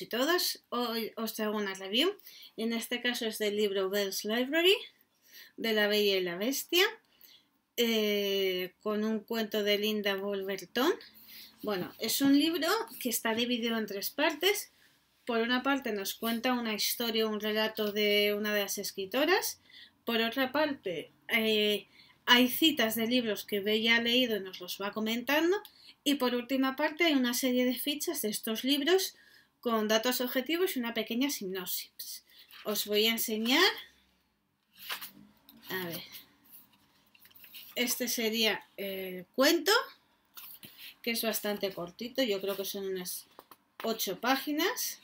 y todas. Hoy os traigo una review. En este caso es del libro Bell's Library, de la Bella y la Bestia, eh, con un cuento de Linda Wolverton. Bueno, es un libro que está dividido en tres partes. Por una parte nos cuenta una historia, un relato de una de las escritoras. Por otra parte, eh, hay citas de libros que Bella ha leído y nos los va comentando. Y por última parte hay una serie de fichas de estos libros con datos objetivos y una pequeña sinopsis. Os voy a enseñar... A ver. Este sería el cuento, que es bastante cortito, yo creo que son unas ocho páginas.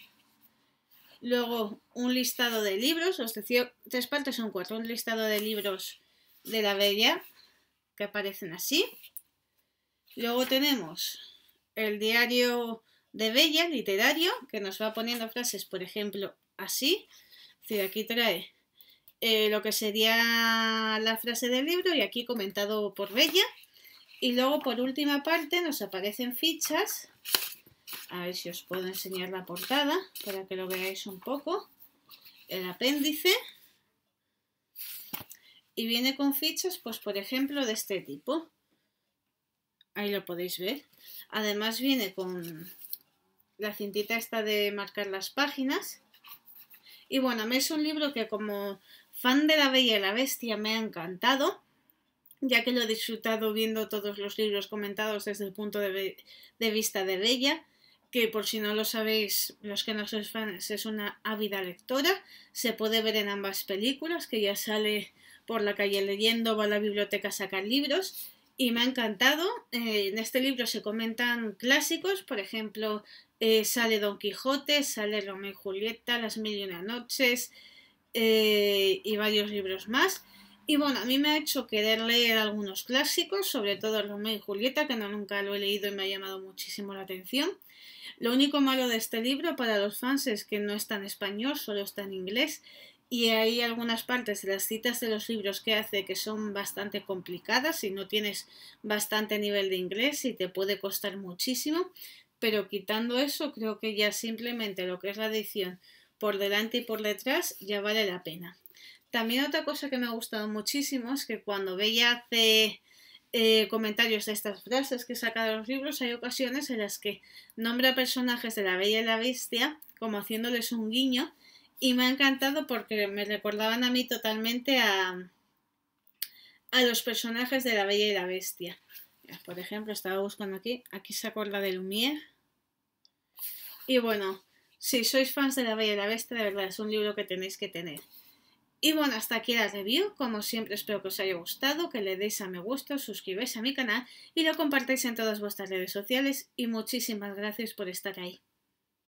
Luego un listado de libros, os decía, tres partes son cuatro, un listado de libros de la Bella que aparecen así. Luego tenemos el diario de Bella, literario, que nos va poniendo frases, por ejemplo, así. Es aquí trae eh, lo que sería la frase del libro y aquí comentado por Bella. Y luego, por última parte, nos aparecen fichas. A ver si os puedo enseñar la portada para que lo veáis un poco. El apéndice. Y viene con fichas, pues por ejemplo, de este tipo. Ahí lo podéis ver. Además viene con, la cintita esta de marcar las páginas. Y bueno, me es un libro que como fan de La Bella y la Bestia me ha encantado, ya que lo he disfrutado viendo todos los libros comentados desde el punto de, vista de Bella, que por si no lo sabéis, los que no sois fans, es una ávida lectora, se puede ver en ambas películas, que ya sale por la calle leyendo, va a la biblioteca a sacar libros, y me ha encantado. Eh, en este libro se comentan clásicos, por ejemplo, eh, sale Don Quijote, sale Romeo y Julieta, Las Mil y Una Noches eh, y varios libros más. Y bueno, a mí me ha hecho querer leer algunos clásicos, sobre todo Romeo y Julieta, que no nunca lo he leído y me ha llamado muchísimo la atención. Lo único malo de este libro para los fans es que no está en español, solo está en inglés. Y hay algunas partes de las citas de los libros que hace que son bastante complicadas si no tienes bastante nivel de inglés y te puede costar muchísimo pero quitando eso creo que ya simplemente lo que es la edición por delante y por detrás ya vale la pena. También otra cosa que me ha gustado muchísimo es que cuando Bella hace eh, comentarios de estas frases que saca de los libros, hay ocasiones en las que nombra personajes de la Bella y la Bestia como haciéndoles un guiño y me ha encantado porque me recordaban a mí totalmente a los personajes de la Bella y la Bestia por ejemplo, estaba buscando aquí, aquí se acuerda de Lumière. Y bueno, si sois fans de La Bella y la Bestia, de verdad es un libro que tenéis que tener. Y bueno, hasta aquí la review. Como siempre, espero que os haya gustado, que le deis a me gusta, os suscribáis a mi canal y lo compartáis en todas vuestras redes sociales. Y muchísimas gracias por estar ahí.